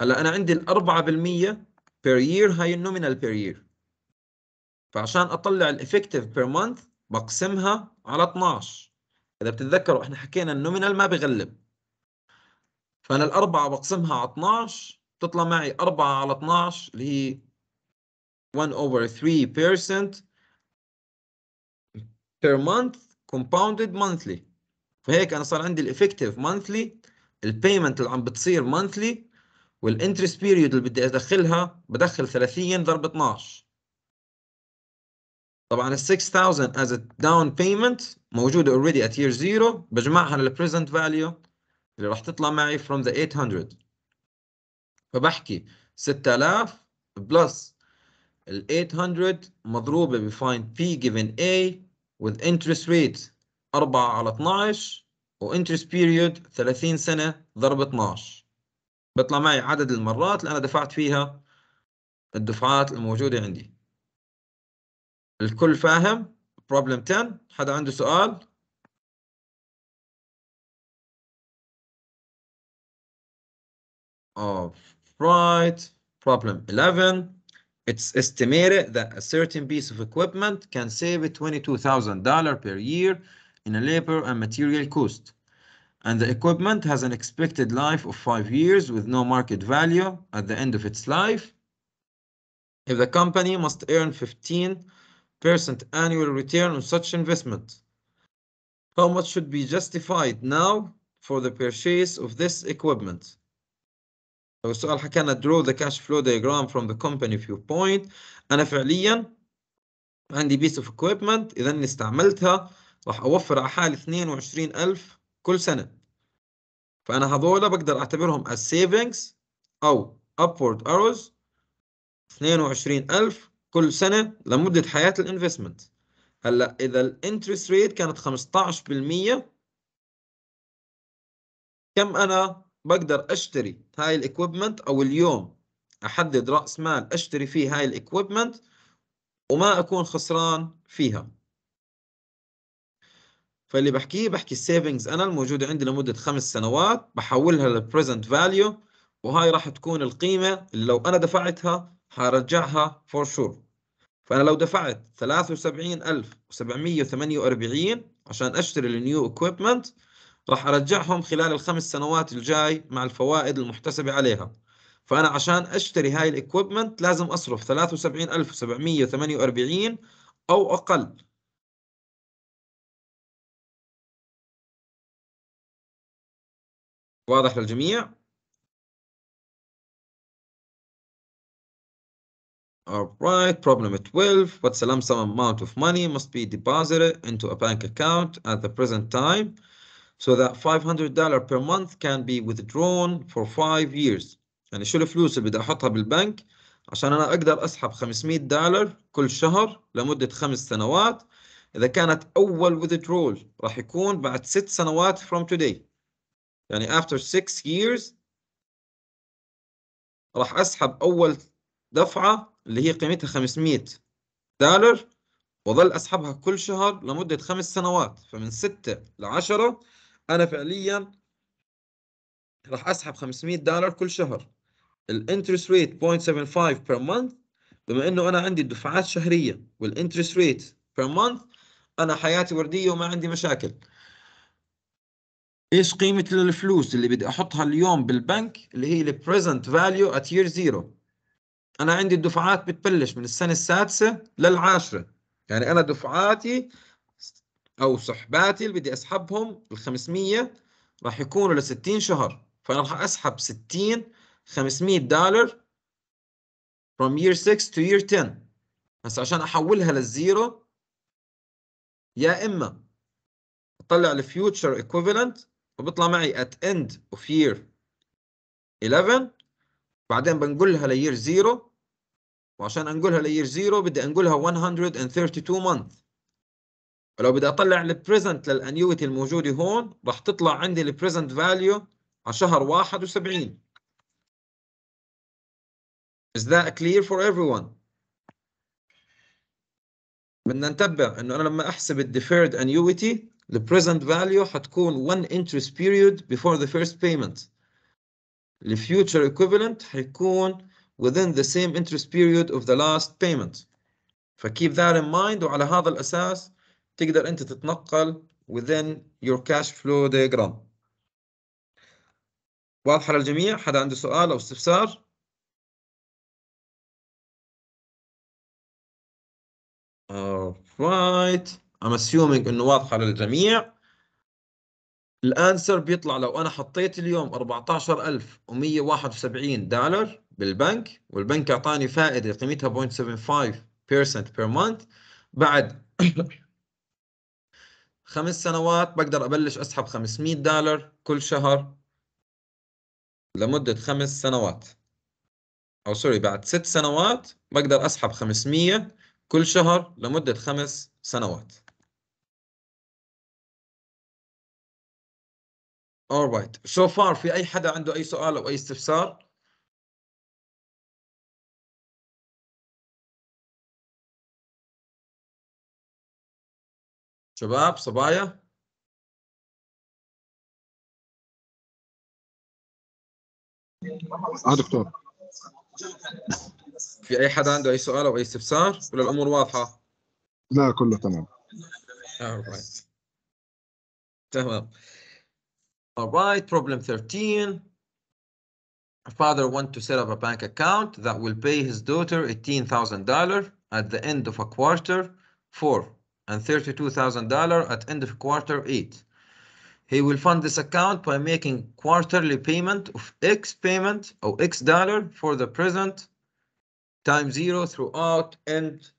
هلا انا عندي ال 4% per year هاي النومينال per year فعشان اطلع الافكتيف بير مانث بقسمها على 12 اذا بتتذكروا احنا حكينا النومينال ما بغلب فانا الاربعه بقسمها على 12 بتطلع معي 4 على 12 اللي هي 1 over 3% per month compounded monthly فهيك انا صار عندي الافكتيف مانثلي البيمنت اللي عم بتصير مانثلي والانترست بيريود اللي بدي ادخلها بدخل 30 ضرب 12 طبعا ال 6000 as a down payment موجوده already at year زيرو بجمعها للبريزنت فاليو اللي راح تطلع معي from the 800 فبحكي 6000 بلس ال 800 مضروبه ب find P given A with interest rate 4 على 12 و interest period 30 سنه ضرب 12 بيطلع معي عدد المرات اللي انا دفعت فيها الدفعات الموجوده عندي الكل فاهم problem 10 حدا عنده سؤال All right problem 11 It's estimated that a certain piece of equipment can save $22,000 per year in a labor and material cost. And the equipment has an expected life of five years with no market value at the end of its life. If the company must earn 15 percent annual return on such investment. How much should be justified now for the purchase of this equipment? لو السؤال حكانا draw the cash flow diagram from the company viewpoint أنا فعليا عندي piece of equipment إذا استعملتها راح أوفر على حالي 22000 كل سنة فأنا هذولا بقدر أعتبرهم as savings أو upward arrows 22000 كل سنه لمده حياه الانفستمنت هلا اذا الانترست ريت كانت 15% كم انا بقدر اشتري هاي الاكويبمنت او اليوم احدد راس مال اشتري فيه هاي الاكويبمنت وما اكون خسران فيها فاللي بحكيه بحكي السيفنجز انا الموجوده عندي لمده خمس سنوات بحولها للبريزنت فاليو وهاي راح تكون القيمه اللي لو انا دفعتها حرجعها فور شور sure. فأنا لو دفعت 73748 عشان أشتري النيو إكويبمنت راح أرجعهم خلال الخمس سنوات الجاي مع الفوائد المحتسبة عليها فأنا عشان أشتري هاي الإكويبمنت لازم أصرف 73748 أو أقل واضح للجميع؟ All right, problem 12. What's the lump sum amount of money must be deposited into a bank account at the present time so that $500 per month can be withdrawn for five years. يعني شو الفلوس اللي بدي أحطها بالبنك عشان أنا أقدر أسحب 500 دولار كل شهر لمدة خمس سنوات إذا كانت أول withdrawal راح يكون بعد ست سنوات from today. يعني after six years راح أسحب أول دفعة اللي هي قيمتها 500 دولار وظل أسحبها كل شهر لمدة خمس سنوات فمن 6 ل 10 أنا فعليا راح أسحب 500 دولار كل شهر الانترست ريت 0.75 بير مانث بما انه انا عندي دفعات شهريه والانترست ريت بير مانث انا حياتي ورديه وما عندي مشاكل ايش قيمه الفلوس اللي بدي احطها اليوم بالبنك اللي هي البريزنت فاليو ات يير زيرو انا عندي الدفعات بتبلش من السنه السادسه للعاشره يعني انا دفعاتي او سحباتي اللي بدي اسحبهم ال 500 راح يكونوا ل 60 شهر فانا راح اسحب 60 500 دولار from year 6 to year 10 بس عشان احولها للزيرو يا اما اطلع الفيوتشر ايكوفالنت وبيطلع معي at end of year 11 بعدين بنقلها لير زيرو وعشان انقلها لير زيرو بدي انقلها 132 month ولو بدي اطلع البريزنت للانيوتي الموجوده هون راح تطلع عندي البريزنت فاليو على شهر 71 Is that clear for everyone? بدنا نتبع انه انا لما احسب الديفيرد انيوتي البريزنت فاليو حتكون 1 interest period before the first payment الفيوتشر equivalent حيكون within the same interest period of the last payment فكيب that in mind وعلى هذا الأساس تقدر أنت تتنقل within your cash flow diagram واضحة للجميع حدا عنده سؤال أو استفسار Alright I'm assuming إنه واضحة للجميع الانسر بيطلع لو انا حطيت اليوم 14171 دولار بالبنك والبنك اعطاني فائده قيمتها 0.75% بير مانث بعد خمس سنوات بقدر ابلش اسحب 500 دولار كل شهر لمده خمس سنوات او سوري بعد ست سنوات بقدر اسحب 500 كل شهر لمده خمس سنوات alright so far في اي حدا عنده اي سؤال او اي استفسار شباب صبايا اه دكتور في اي حدا عنده اي سؤال او اي استفسار ولا الامور واضحه لا كله تمام alright تمام All right, problem 13. A father wants to set up a bank account that will pay his daughter $18,000 at the end of a quarter four and $32,000 at end of quarter eight. He will fund this account by making quarterly payment of X payment or X dollar for the present time zero throughout end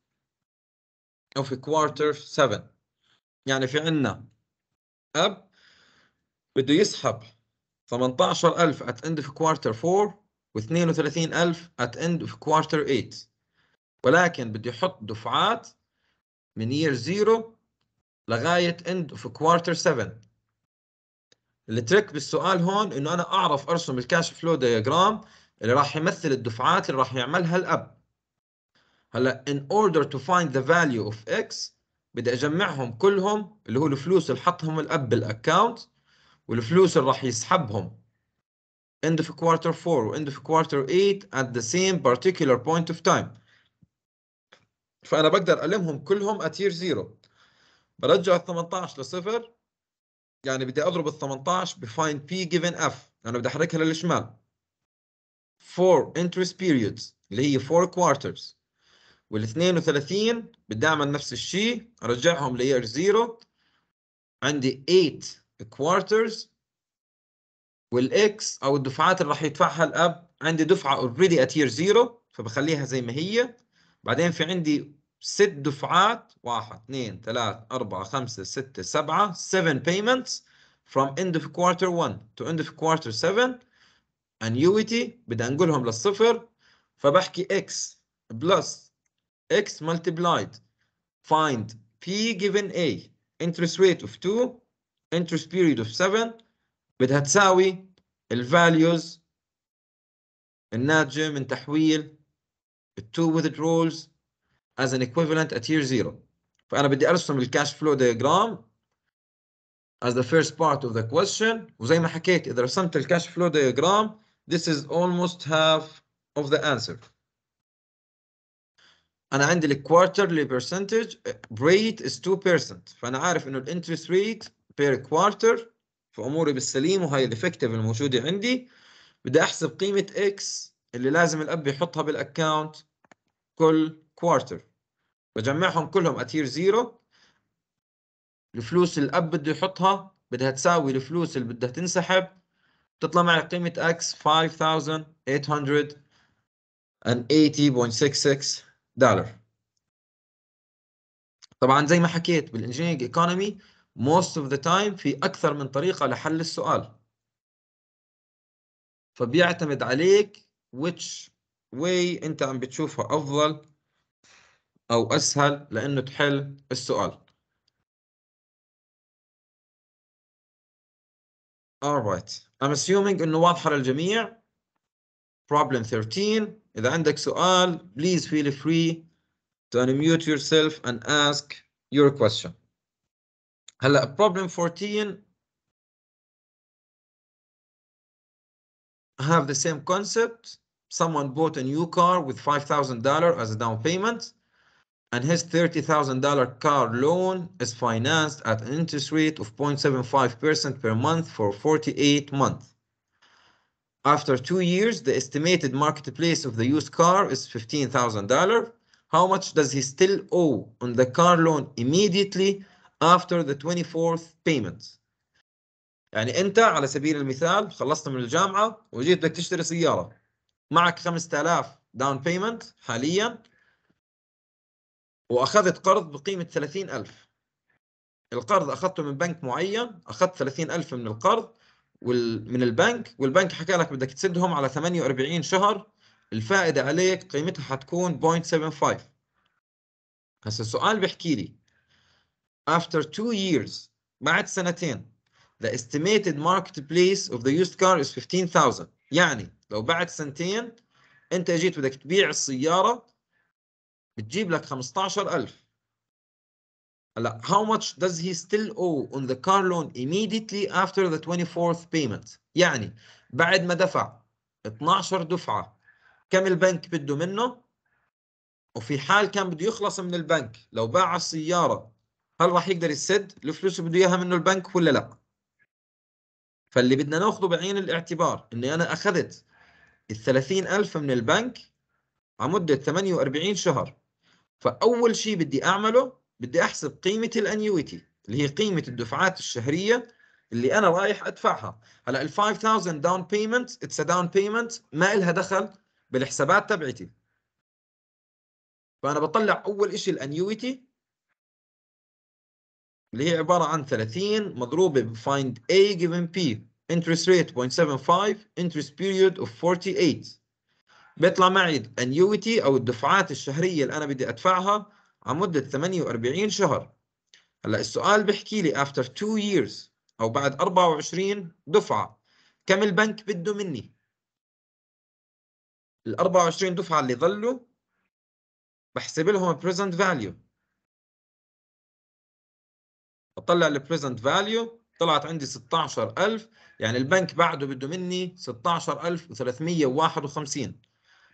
of quarter seven. يعني في عنا أب بده يسحب 18000 at end of quarter 4 و 32000 at end of quarter 8 ولكن بده يحط دفعات من year 0 لغاية end of quarter 7 التريك بالسؤال هون انه انا اعرف ارسم الكاش فلو دياجرام اللي راح يمثل الدفعات اللي راح يعملها الاب هلا in order to find the value of x بدي اجمعهم كلهم اللي هو الفلوس اللي حطهم الاب بالاكاونت والفلوس اللي راح يسحبهم end of quarter 4 و end of quarter 8 at the same particular point of time فأنا بقدر ألمهم كلهم at year 0 برجع ال 18 لصفر يعني بدي أضرب ال 18 ب find P given F أنا بدي أحركها للشمال 4 interest periods اللي هي 4 quarters وال 32 بدي أعمل نفس الشيء أرجعهم ل year 0 عندي 8 كوارترز والاكس او الدفعات اللي راح يدفعها الاب عندي دفعه اوريدي ات يير زيرو فبخليها زي ما هي بعدين في عندي ست دفعات واحد اثنين ثلاث أربعة خمسة ستة سبعة سفن payments from end of quarter 1 to end of quarter 7 annuity بدي أنقلهم للصفر فبحكي x plus x multiplied find p given a interest rate of 2 interest period of 7 بدها تساوي الفاليوز الناتجة من تحويل ال 2 withdrawals as an equivalent at year 0 فأنا بدي أرسم الكاش فلو diagram as the first part of the question وزي ما حكيت إذا رسمت الكاش فلو diagram this is almost half of the answer أنا عندي الكوارترلي percentage rate is 2% فأنا عارف إنه الانترست rate بير كوارتر فاموري بالسليم وهي الافكتيف الموجوده عندي بدي احسب قيمه اكس اللي لازم الاب يحطها بالاكاونت كل كوارتر بجمعهم كلهم اتير زيرو الفلوس اللي الاب بده يحطها بدها تساوي الفلوس اللي بدها تنسحب بتطلع معي قيمه اكس 5880.66 دولار طبعا زي ما حكيت بالانجينيرنج ايكونومي most of the time في أكثر من طريقة لحل السؤال فبيعتمد عليك which way أنت عم بتشوفها أفضل أو أسهل لأنه تحل السؤال Alright I'm assuming أنه واضحة للجميع problem 13 إذا عندك سؤال please feel free to unmute yourself and ask your question هلا problem 14 have the same concept someone bought a new car with $5,000 as a down payment and his $30,000 car loan is financed at an interest rate of 0.75% per month for 48 months. After two years, the estimated marketplace of the used car is $15,000. How much does he still owe on the car loan immediately after the 24th payment يعني انت على سبيل المثال خلصت من الجامعه وجيت بدك تشتري سياره معك 5000 داون بيمنت حاليا واخذت قرض بقيمه 30000 القرض اخذته من بنك معين اخذت 30000 من القرض وال... من البنك والبنك حكى لك بدك تسدهم على 48 شهر الفائده عليك قيمتها حتكون 0.75 هسا السؤال بيحكي لي after two years بعد سنتين the estimated marketplace of the used car is 15,000 يعني لو بعد سنتين انت جيت بدك تبيع السيارة بتجيب لك 15000 هلا how much does he still owe on the car loan immediately after the 24th payment يعني بعد ما دفع 12 دفعة كم البنك بده منه وفي حال كان بده يخلص من البنك لو باع السيارة هل راح يقدر يسد الفلوس اللي بده اياها منه البنك ولا لا فاللي بدنا ناخذه بعين الاعتبار اني انا اخذت ال 30000 من البنك على مده 48 شهر فاول شيء بدي اعمله بدي احسب قيمه الانيوتي اللي هي قيمه الدفعات الشهريه اللي انا رايح ادفعها هلا ال 5000 داون بيمنت اتس داون بيمنت ما لها دخل بالحسابات تبعتي فانا بطلع اول شيء الانيوتي اللي هي عباره عن 30 مضروبه find A given P interest rate 0.75 interest period of 48 بيطلع معي annuity او الدفعات الشهريه اللي انا بدي ادفعها على مده 48 شهر هلا السؤال بحكي لي after 2 years او بعد 24 دفعه كم البنك بده مني ال 24 دفعه اللي ضلوا بحسب لهم present value اطلع البريزنت فاليو طلعت عندي 16000 يعني البنك بعده بده مني 16351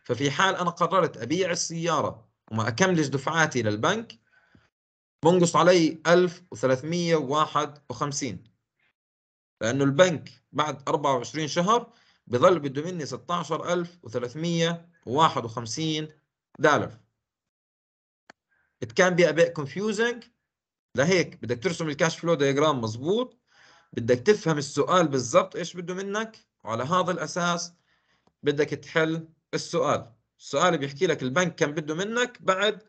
ففي حال انا قررت ابيع السياره وما اكملش دفعاتي للبنك بنقص علي 1351 لانه البنك بعد 24 شهر بضل بده مني 16351 دولار It can be a bit confusing لهيك بدك ترسم الكاش فلو دياجرام مظبوط بدك تفهم السؤال بالضبط ايش بده منك وعلى هذا الاساس بدك تحل السؤال السؤال بيحكي لك البنك كم بده منك بعد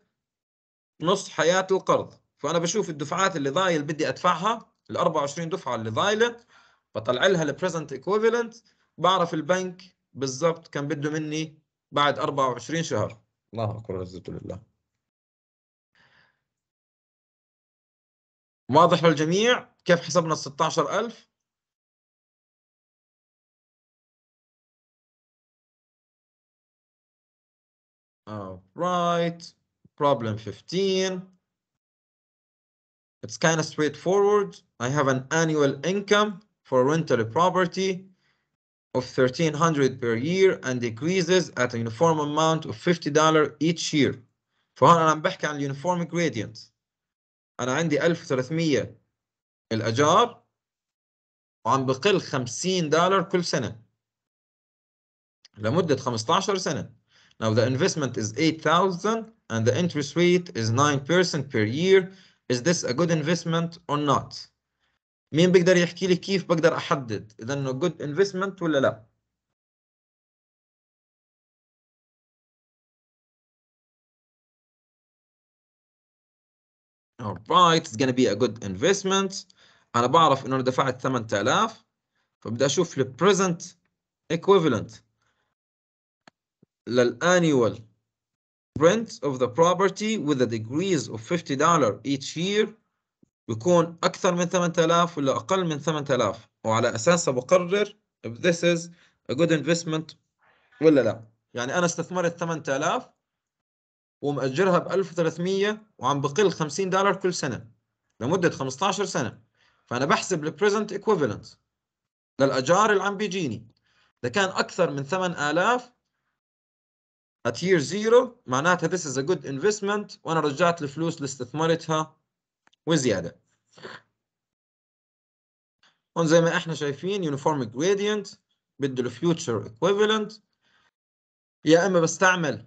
نص حياة القرض فأنا بشوف الدفعات اللي ضايل بدي أدفعها ال 24 دفعة اللي ضايلة بطلع لها البريزنت ايكوفيلنت بعرف البنك بالضبط كم بده مني بعد 24 شهر الله أكبر عزة لله واضح للجميع كيف حسبنا ال 16000 Alright, problem 15. It's kind of straightforward. I have an annual income for rental property of 1300 per year and decreases at a uniform amount of $50 each year. فهون أنا عم بحكي عن uniform gradient. انا عندي 1300 الاجار وعم بقل 50 دولار كل سنه لمده 15 سنه now the investment is 8000 and the interest rate is 9% per year is this a good investment or not مين بيقدر يحكي لي كيف بقدر احدد اذا انه good investment ولا لا Alright, it's gonna be a good investment. أنا بعرف إنه أنا دفعت 8000 فبدي أشوف الـ present equivalent للـ annual rent of the property with a degrees of $50 each year بيكون أكثر من 8000 ولا أقل من 8000 وعلى أساسها بقرر if this is a good investment ولا لا يعني أنا استثمرت 8000 ومأجرها ب 1300 وعم بقل 50 دولار كل سنة لمدة 15 سنة فأنا بحسب البريزنت ايكوفالنت للأجار اللي عم بيجيني إذا كان أكثر من 8000 at year zero معناتها this is a good investment وأنا رجعت الفلوس اللي استثمرتها وزيادة هون زي ما احنا شايفين uniform gradient بده الفيوتشر equivalent يا اما بستعمل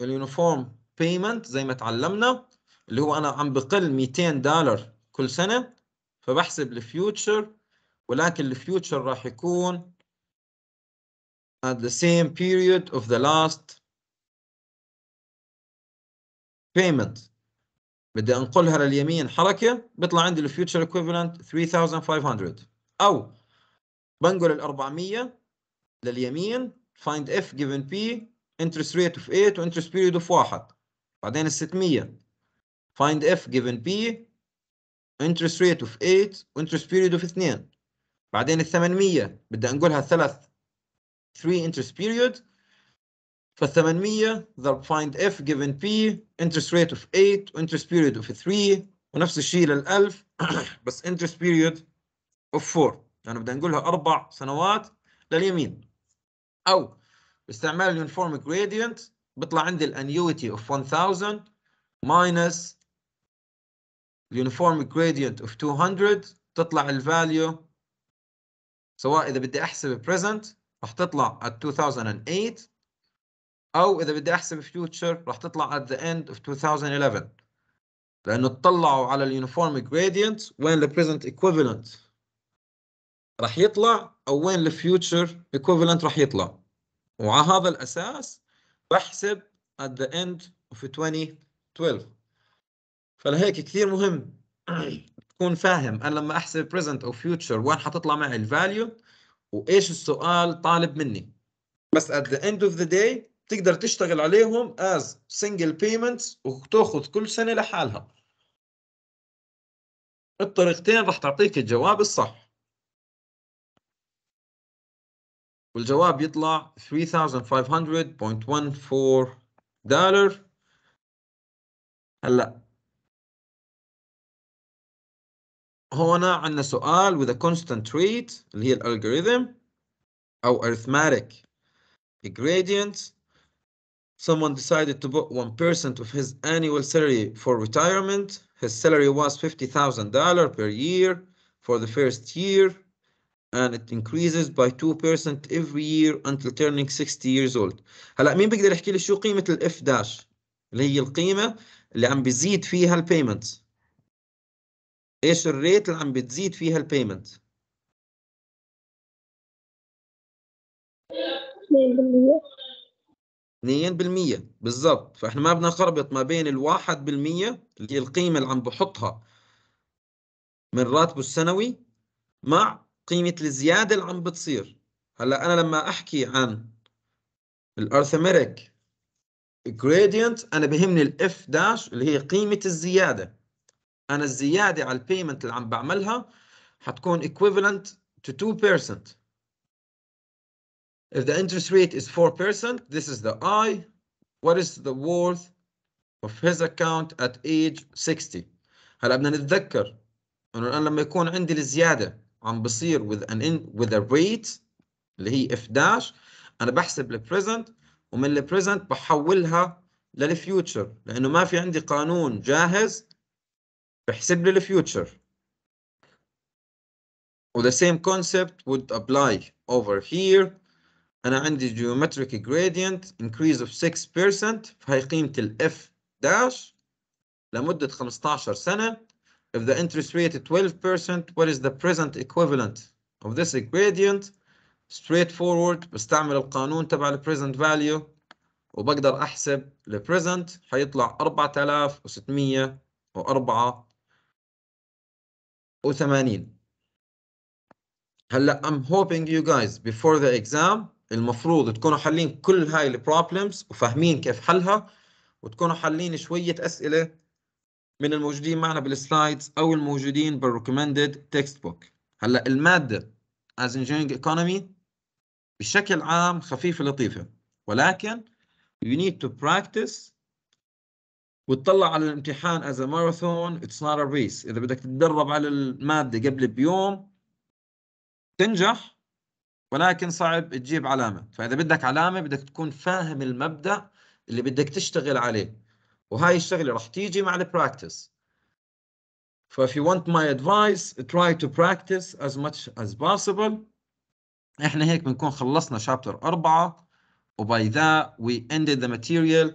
اليونيفورم بيمنت زي ما اتعلمنا اللي هو انا عم بقل 200 دولار كل سنه فبحسب الفيوتشر ولكن الفيوتشر راح يكون at the same period of the last payment بدي انقلها لليمين حركه بيطلع عندي الفيوتشر equivalent 3500 او بنقل ال 400 لليمين find f given p interest rate of 8 interest period of 1 بعدين ال 600 find f given p interest rate of 8 interest period of 2 بعدين ال 800 بدي انقلها ثلاث 3 interest period فال 800 ضرب find f given p interest rate of 8 interest period of 3 ونفس الشيء لل 1000 بس interest period of 4 يعني بدي انقلها اربع سنوات لليمين او باستعمال اليونيفورم جريدينت بيطلع عندي الانيوتي اوف 1000 ماينس اليونيفورم جريدينت اوف 200 تطلع الفاليو سواء اذا بدي احسب بريزنت راح تطلع at 2008 او اذا بدي احسب future راح تطلع at the end of 2011 لانه اطلعوا على اليونيفورم جريدينت وين البريزنت equivalent راح يطلع او وين الفيوتشر equivalent راح يطلع وعلى هذا الأساس بحسب at the end of 2012 فلهيك كثير مهم تكون فاهم أنا لما أحسب present أو future وين حتطلع معي الفاليو وإيش السؤال طالب مني بس at the end of the day تقدر تشتغل عليهم as single payments وتاخذ كل سنة لحالها الطريقتين راح تعطيك الجواب الصح والجواب يطلع 3500.14 دولار هلا هون عندنا سؤال with a constant rate اللي هي الالجوريثم او arithmetic gradient someone decided to put 1% of his annual salary for retirement his salary was $50,000 per year for the first year and it increases by 2% every year until turning 60 years old هلا مين بيقدر يحكي لي شو قيمة F داش اللي هي القيمة اللي عم بيزيد فيها payments. ايش الريت اللي عم بتزيد فيها البيمنت اثنين بالمية بالضبط فاحنا ما بدنا نخربط ما بين ال 1% اللي هي القيمة اللي عم بحطها من راتبه السنوي مع قيمة الزيادة اللي عم بتصير هلا أنا لما أحكي عن الارثميريك gradient أنا بهمني الاف داش اللي هي قيمة الزيادة أنا الزيادة على البيمنت اللي عم بعملها حتكون equivalent to 2%. If the interest rate is 4%, this is the I. What is the worth of his account at age 60? هلا بدنا نتذكر انه انا لما يكون عندي الزياده عم بصير with an in with a rate اللي هي f داش انا بحسب present ومن present بحولها للفيوتشر لانه ما في عندي قانون جاهز بحسب لي الفيوتشر وذا سيم كونسبت would apply over here انا عندي geometric gradient increase of 6% فهي قيمة ال f داش لمدة 15 سنة If the interest rate is 12%, what is the present equivalent of this gradient? Straightforward بستعمل القانون تبع ال present value وبقدر أحسب ال present حيطلع 4684 هلا I'm hoping you guys before the exam المفروض تكونوا حالين كل هاي البروبلمز وفاهمين كيف حلها وتكونوا حالين شوية أسئلة من الموجودين معنا بالسلايدز او الموجودين بالريكومندد تكست بوك هلا الماده از انجينيرنج ايكونومي بشكل عام خفيفه لطيفه ولكن you need to practice وتطلع على الامتحان as a marathon it's not a race اذا بدك تتدرب على الماده قبل بيوم تنجح ولكن صعب تجيب علامه فاذا بدك علامه بدك تكون فاهم المبدا اللي بدك تشتغل عليه وهاي الشغله راح تيجي مع البراكتس So if you want my advice, try to practice as much as possible. احنا هيك بنكون خلصنا chapter 4 وباي that we ended the material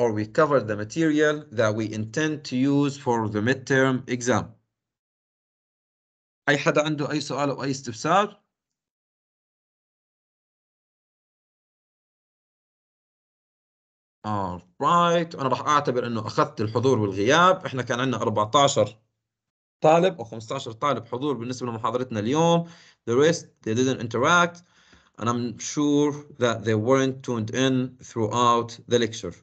or we covered the material that we intend to use for the midterm exam. أي حدا عنده أي سؤال أو أي استفسار؟ alright انا راح اعتبر انه اخذت الحضور والغياب احنا كان عندنا 14 طالب او 15 طالب حضور بالنسبه لمحاضرتنا اليوم the rest they didn't interact and I'm sure that they weren't tuned in throughout the lecture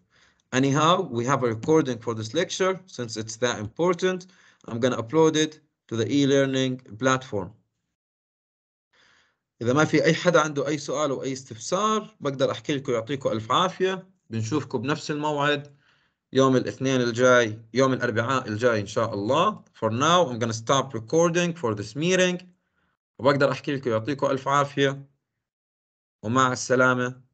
anyhow we have a recording for this lecture since it's that important I'm gonna upload it to the e-learning platform إذا ما في أي حدا عنده أي سؤال أو أي استفسار بقدر أحكي لكم يعطيكم ألف عافية بنشوفكم بنفس الموعد يوم الاثنين الجاي يوم الاربعاء الجاي ان شاء الله for now I'm gonna stop recording for this meeting وبقدر احكي لكم يعطيكم الف عافيه ومع السلامه